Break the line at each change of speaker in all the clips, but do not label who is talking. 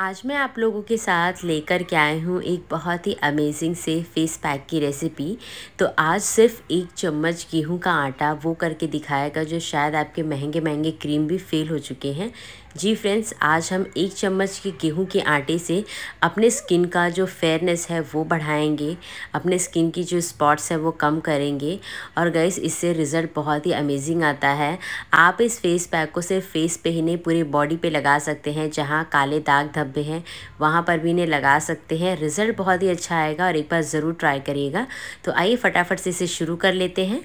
आज मैं आप लोगों के साथ लेकर के आई हूँ एक बहुत ही अमेजिंग से फेस पैक की रेसिपी तो आज सिर्फ एक चम्मच गेहूँ का आटा वो करके दिखाएगा जो शायद आपके महंगे महंगे क्रीम भी फेल हो चुके हैं जी फ्रेंड्स आज हम एक चम्मच के गेहूं के आटे से अपने स्किन का जो फेयरनेस है वो बढ़ाएंगे अपने स्किन की जो स्पॉट्स है वो कम करेंगे और गैस इससे रिज़ल्ट बहुत ही अमेजिंग आता है आप इस फेस पैक को सिर्फ फेस पे ही नहीं पूरे बॉडी पे लगा सकते हैं जहाँ काले दाग धब्बे हैं वहाँ पर भी इन्हें लगा सकते हैं रिज़ल्ट बहुत ही अच्छा आएगा और एक बार ज़रूर ट्राई करिएगा तो आइए फटाफट से इसे शुरू कर लेते हैं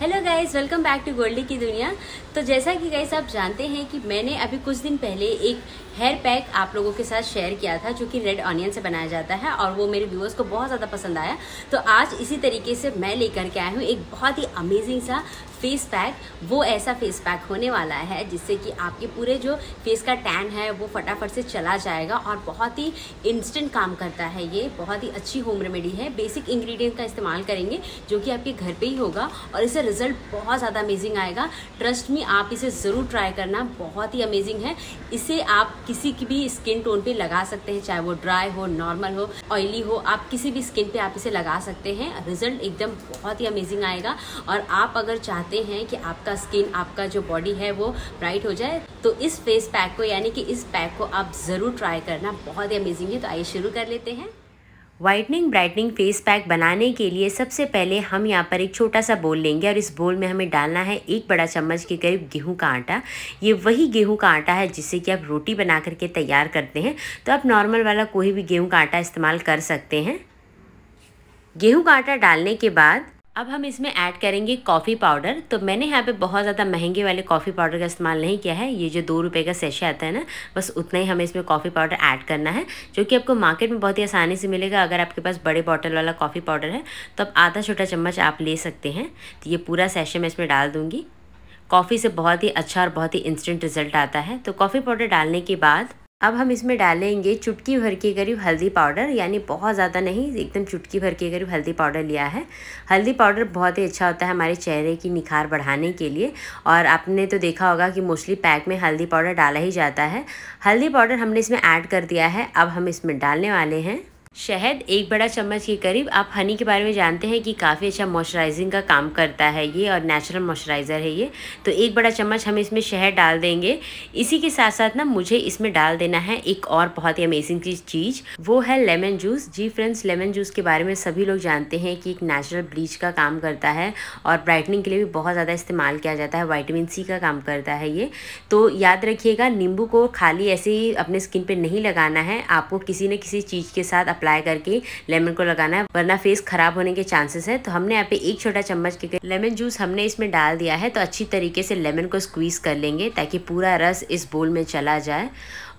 hello guys welcome back to Goldy की दुनिया तो जैसा कि गाइस आप जानते हैं कि मैंने अभी कुछ दिन पहले एक हेयर पैक आप लोगों के साथ शेयर किया था जो कि रेड ऑनियन से बनाया जाता है और वो मेरे व्यूअर्स को बहुत ज़्यादा पसंद आया तो आज इसी तरीके से मैं लेकर के आई हूँ एक बहुत ही अमेजिंग सा फेस पैक वो ऐसा फेस पैक होने वाला है जिससे कि आपके पूरे जो फेस का टैन है वो फटाफट से चला जाएगा और बहुत ही इंस्टेंट काम करता है ये बहुत ही अच्छी होम रेमेडी है बेसिक इंग्रेडिएंट का इस्तेमाल करेंगे जो कि आपके घर पे ही होगा और इससे रिजल्ट बहुत ज़्यादा अमेजिंग आएगा ट्रस्ट मी नहीं आप इसे ज़रूर ट्राई करना बहुत ही अमेजिंग है इसे आप किसी की भी स्किन टोन पे लगा सकते हैं चाहे वो ड्राई हो नॉर्मल हो ऑयली हो आप किसी भी स्किन पे आप इसे लगा सकते हैं रिजल्ट एकदम बहुत ही अमेजिंग आएगा और आप अगर चाहते हैं कि आपका स्किन आपका जो बॉडी है वो ब्राइट हो जाए तो इस फेस पैक को यानी कि इस पैक को आप ज़रूर ट्राई करना बहुत ही अमेजिंग है तो आइए शुरू कर लेते हैं व्हाइटनिंग ब्राइटनिंग फेस पैक बनाने के लिए सबसे पहले हम यहाँ पर एक छोटा सा बोल लेंगे और इस बोल में हमें डालना है एक बड़ा चम्मच के करीब गेहूँ का आटा ये वही गेहूँ का आटा है जिससे कि आप रोटी बना करके तैयार करते हैं तो आप नॉर्मल वाला कोई भी गेहूँ का आटा इस्तेमाल कर सकते हैं गेहूँ का आटा डालने के बाद अब हम इसमें ऐड करेंगे कॉफ़ी पाउडर तो मैंने यहाँ पे बहुत ज़्यादा महंगे वाले कॉफ़ी पाउडर का इस्तेमाल नहीं किया है ये जो दो रुपए का सेशे आता है ना बस उतना ही हमें इसमें कॉफ़ी पाउडर ऐड करना है जो कि आपको मार्केट में बहुत ही आसानी से मिलेगा अगर आपके पास बड़े बॉटल वाला कॉफ़ी पाउडर है तो आप आधा छोटा चम्मच आप ले सकते हैं तो ये पूरा सेशे मैं इसमें डाल दूँगी कॉफ़ी से बहुत ही अच्छा और बहुत ही इंस्टेंट रिजल्ट आता है तो कॉफ़ी पाउडर डालने के बाद अब हम इसमें डालेंगे चुटकी भर के करीब हल्दी पाउडर यानी बहुत ज़्यादा नहीं एकदम चुटकी भर के करीब हल्दी पाउडर लिया है हल्दी पाउडर बहुत ही अच्छा होता है हमारे चेहरे की निखार बढ़ाने के लिए और आपने तो देखा होगा कि मोस्टली पैक में हल्दी पाउडर डाला ही जाता है हल्दी पाउडर हमने इसमें ऐड कर दिया है अब हम इसमें डालने वाले हैं शहद एक बड़ा चम्मच के करीब आप हनी के बारे में जानते हैं कि काफ़ी अच्छा मॉइस्चराइजिंग का काम करता है ये और नेचुरल मॉइस्चराइज़र है ये तो एक बड़ा चम्मच हम इसमें शहद डाल देंगे इसी के साथ साथ ना मुझे इसमें डाल देना है एक और बहुत ही अमेजिंग चीज़ वो है लेमन जूस जी फ्रेंड्स लेमन जूस के बारे में सभी लोग जानते हैं कि एक नेचुरल ब्लीच का काम करता है और ब्राइटनिंग के लिए भी बहुत ज़्यादा इस्तेमाल किया जाता है वाइटामिन सी का काम करता है ये तो याद रखिएगा नींबू को खाली ऐसे ही अपने स्किन पर नहीं लगाना है आपको किसी न किसी चीज़ के साथ अप्लाई करके लेमन को लगाना है वरना फेस खराब होने के चांसेस है तो हमने यहाँ पे एक छोटा चम्मच के लेमन जूस हमने इसमें डाल दिया है तो अच्छी तरीके से लेमन को स्क्वीज़ कर लेंगे ताकि पूरा रस इस बोल में चला जाए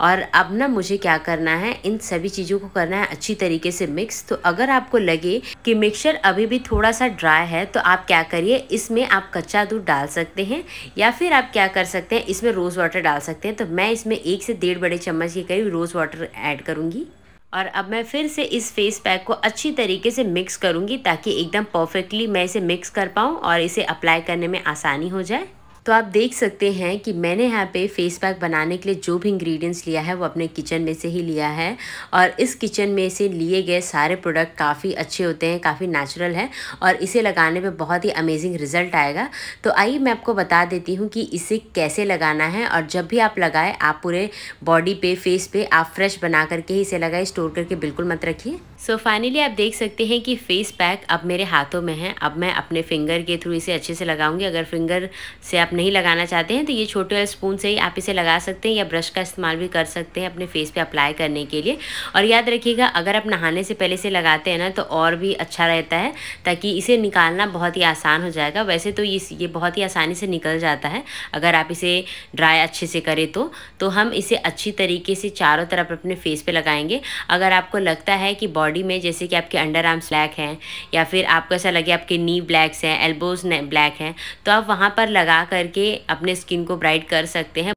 और अब ना मुझे क्या करना है इन सभी चीज़ों को करना है अच्छी तरीके से मिक्स तो अगर आपको लगे कि मिक्सचर अभी भी थोड़ा सा ड्राई है तो आप क्या करिए इसमें आप कच्चा दूध डाल सकते हैं या फिर आप क्या कर सकते हैं इसमें रोज़ वाटर डाल सकते हैं तो मैं इसमें एक से डेढ़ बड़े चम्मच के करीब रोज़ वाटर ऐड करूँगी और अब मैं फिर से इस फेस पैक को अच्छी तरीके से मिक्स करूँगी ताकि एकदम परफेक्टली मैं इसे मिक्स कर पाऊँ और इसे अप्लाई करने में आसानी हो जाए तो आप देख सकते हैं कि मैंने यहाँ पे फेस पैक बनाने के लिए जो भी इंग्रेडिएंट्स लिया है वो अपने किचन में से ही लिया है और इस किचन में से लिए गए सारे प्रोडक्ट काफ़ी अच्छे होते हैं काफ़ी नेचुरल है और इसे लगाने पे बहुत ही अमेजिंग रिजल्ट आएगा तो आइए मैं आपको बता देती हूँ कि इसे कैसे लगाना है और जब भी आप लगाएं आप पूरे बॉडी पे फेस पे आप फ्रेश बना करके ही इसे लगाए स्टोर करके बिल्कुल मत रखिए सो so फाइनली आप देख सकते हैं कि फेस पैक अब मेरे हाथों में है अब मैं अपने फिंगर के थ्रू इसे अच्छे से लगाऊंगी अगर फिंगर से आप नहीं लगाना चाहते हैं तो ये छोटे वाले स्पून से ही आप इसे लगा सकते हैं या ब्रश का इस्तेमाल भी कर सकते हैं अपने फेस पे अप्लाई करने के लिए और याद रखिएगा अगर आप नहाने से पहले से लगाते हैं ना तो और भी अच्छा रहता है ताकि इसे निकालना बहुत ही आसान हो जाएगा वैसे तो इस ये बहुत ही आसानी से निकल जाता है अगर आप इसे ड्राई अच्छे से करें तो, तो हम इसे अच्छी तरीके से चारों तरफ अपने फेस पर लगाएंगे अगर आपको लगता है कि बॉडी बॉडी में जैसे कि आपके अंडर आर्म्स ब्लैक हैं या फिर आपको ऐसा लगे आपके नी ब्लैक्स हैं एल्बोज ब्लैक हैं तो आप वहाँ पर लगा करके अपने स्किन को ब्राइट कर सकते हैं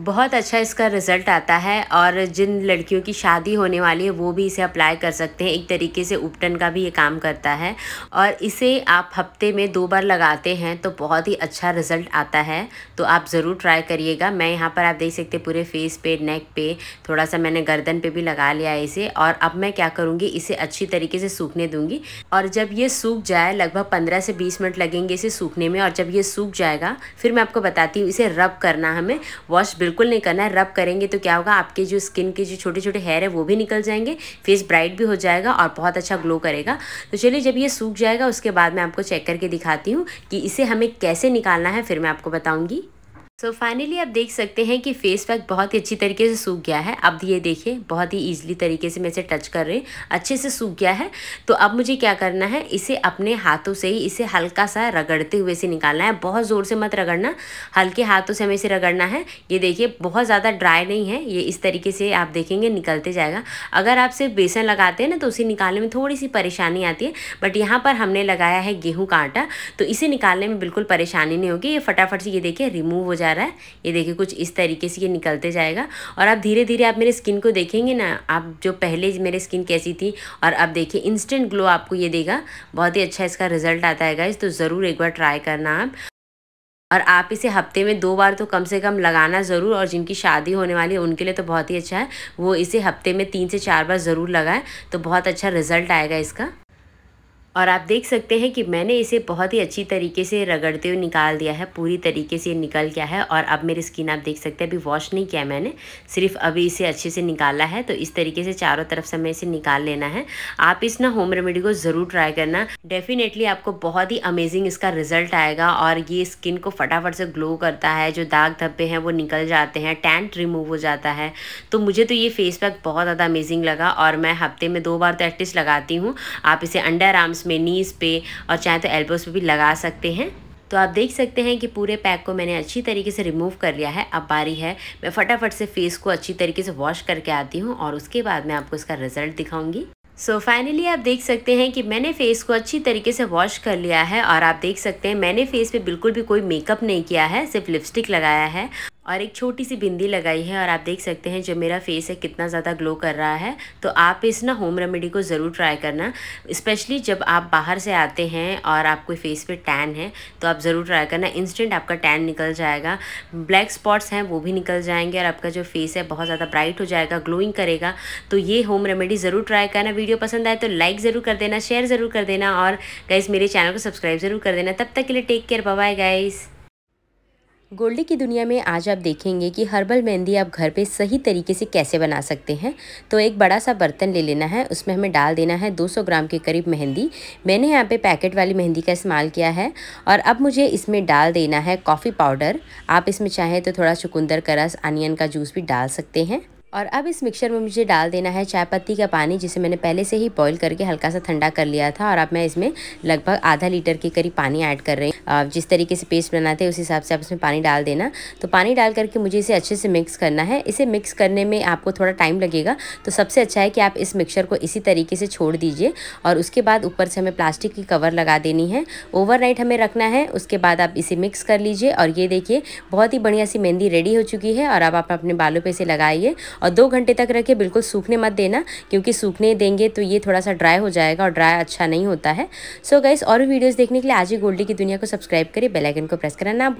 बहुत अच्छा इसका रिज़ल्ट आता है और जिन लड़कियों की शादी होने वाली है वो भी इसे अप्लाई कर सकते हैं एक तरीके से उपटन का भी ये काम करता है और इसे आप हफ्ते में दो बार लगाते हैं तो बहुत ही अच्छा रिज़ल्ट आता है तो आप ज़रूर ट्राई करिएगा मैं यहाँ पर आप देख सकते पूरे फेस पे नेक पे थोड़ा सा मैंने गर्दन पर भी लगा लिया है इसे और अब मैं क्या करूँगी इसे अच्छी तरीके से सूखने दूँगी और जब ये सूख जाए लगभग पंद्रह से बीस मिनट लगेंगे इसे सूखने में और जब ये सूख जाएगा फिर मैं आपको बताती हूँ इसे रब करना हमें वॉश बिल्कुल नहीं करना है रब करेंगे तो क्या होगा आपके जो स्किन के जो छोटे छोटे हेयर है वो भी निकल जाएंगे फेस ब्राइट भी हो जाएगा और बहुत अच्छा ग्लो करेगा तो चलिए जब ये सूख जाएगा उसके बाद मैं आपको चेक करके दिखाती हूँ कि इसे हमें कैसे निकालना है फिर मैं आपको बताऊँगी सो so फाइनली आप देख सकते हैं कि फेस पैक बहुत ही अच्छी तरीके से सूख गया है अब ये देखिए बहुत ही ईजिली तरीके से मैं इसे टच कर रही हूँ अच्छे से सूख गया है तो अब मुझे क्या करना है इसे अपने हाथों से ही इसे हल्का सा रगड़ते हुए से निकालना है बहुत ज़ोर से मत रगड़ना हल्के हाथों से हमें इसे रगड़ना है ये देखिए बहुत ज़्यादा ड्राई नहीं है ये इस तरीके से आप देखेंगे निकलते जाएगा अगर आप सिर्फ बेसन लगाते हैं ना तो उसे निकालने में थोड़ी सी परेशानी आती है बट यहाँ पर हमने लगाया है गेहूँ का आटा तो इसे निकालने में बिल्कुल परेशानी नहीं होगी ये फटाफट से ये देखिए रिमूव हो जाए रहा है ये देखिए कुछ इस तरीके से ये निकलते जाएगा और आप धीरे धीरे आप मेरे स्किन को देखेंगे ना आप जो पहले मेरे स्किन कैसी थी और अब देखिए इंस्टेंट ग्लो आपको ये देगा बहुत ही अच्छा इसका रिजल्ट आता है इस तो ज़रूर एक बार ट्राई करना आप और आप इसे हफ्ते में दो बार तो कम से कम लगाना ज़रूर और जिनकी शादी होने वाली है उनके लिए तो बहुत ही अच्छा है वो इसे हफ्ते में तीन से चार बार ज़रूर लगाएं तो बहुत अच्छा रिजल्ट आएगा इसका और आप देख सकते हैं कि मैंने इसे बहुत ही अच्छी तरीके से रगड़ते हुए निकाल दिया है पूरी तरीके से निकल गया है और अब मेरी स्किन आप देख सकते हैं अभी वॉश नहीं किया मैंने सिर्फ अभी इसे अच्छे से निकाला है तो इस तरीके से चारों तरफ से मैं इसे निकाल लेना है आप इस ना होम रेमेडी को ज़रूर ट्राई करना डेफिनेटली आपको बहुत ही अमेजिंग इसका रिजल्ट आएगा और ये स्किन को फटाफट से ग्लो करता है जो दाग धब्बे हैं वो निकल जाते हैं टेंट रिमूव हो जाता है तो मुझे तो ये फेस पैक बहुत ज़्यादा अमेजिंग लगा और मैं हफ्ते में दो बार तो एटलीस्ट लगाती हूँ आप इसे अंडर आर्म्स में नीज़ पे और चाहे तो एल्बोज़ पे भी लगा सकते हैं तो आप देख सकते हैं कि पूरे पैक को मैंने अच्छी तरीके से रिमूव कर लिया है अब बारी है मैं फटाफट से फेस को अच्छी तरीके से वॉश करके आती हूँ और उसके बाद मैं आपको इसका रिजल्ट दिखाऊंगी सो so फाइनली आप देख सकते हैं कि मैंने फेस को अच्छी तरीके से वॉश कर लिया है और आप देख सकते हैं मैंने फेस पे बिल्कुल भी कोई मेकअप नहीं किया है सिर्फ लिपस्टिक लगाया है और एक छोटी सी बिंदी लगाई है और आप देख सकते हैं जो मेरा फेस है कितना ज़्यादा ग्लो कर रहा है तो आप इस ना होम रेमेडी को ज़रूर ट्राई करना स्पेशली जब आप बाहर से आते हैं और आपके फेस पे टैन है तो आप ज़रूर ट्राई करना इंस्टेंट आपका टैन निकल जाएगा ब्लैक स्पॉट्स हैं वो भी निकल जाएंगे और आपका जो फेस है बहुत ज़्यादा ब्राइट हो जाएगा ग्लोइंग करेगा तो ये होम रेमेडी ज़रूर ट्राई करना वीडियो पसंद आए तो लाइक ज़रूर कर देना शेयर ज़रूर कर देना और गाइज़ मेरे चैनल को सब्सक्राइब ज़रूर कर देना तब तक के लिए take care bye guys Goldy की दुनिया में आज आप देखेंगे कि हर्बल मेहंदी आप घर पे सही तरीके से कैसे बना सकते हैं तो एक बड़ा सा बर्तन ले लेना है उसमें हमें डाल देना है 200 ग्राम के करीब मेहंदी मैंने यहाँ पे पैकेट वाली मेहंदी का इस्तेमाल किया है और अब मुझे इसमें डाल देना है कॉफ़ी पाउडर आप इसमें चाहें तो थोड़ा चुकंदर का रस अनियन का जूस भी डाल सकते हैं और अब इस मिक्सचर में मुझे डाल देना है चाय पत्ती का पानी जिसे मैंने पहले से ही बॉईल करके हल्का सा ठंडा कर लिया था और अब मैं इसमें लगभग आधा लीटर के करीब पानी ऐड कर रही हूँ जिस तरीके से पेस्ट बनाते हैं उस हिसाब से आप इसमें पानी डाल देना तो पानी डाल करके मुझे इसे अच्छे से मिक्स करना है इसे मिक्स करने में आपको थोड़ा टाइम लगेगा तो सबसे अच्छा है कि आप इस मिक्सर को इसी तरीके से छोड़ दीजिए और उसके बाद ऊपर से हमें प्लास्टिक की कवर लगा देनी है ओवरनाइट हमें रखना है उसके बाद आप इसे मिक्स कर लीजिए और ये देखिए बहुत ही बढ़िया सी मेहंदी रेडी हो चुकी है और अब आप अपने बालों पर इसे लगाइए और दो घंटे तक रखे बिल्कुल सूखने मत देना क्योंकि सूखने देंगे तो ये थोड़ा सा ड्राई हो जाएगा और ड्राई अच्छा नहीं होता है सो so गाइस और वीडियोज़ देखने के लिए आज ही गोल्डी की दुनिया को सब्सक्राइब करें बेलाइकन को प्रेस करना ना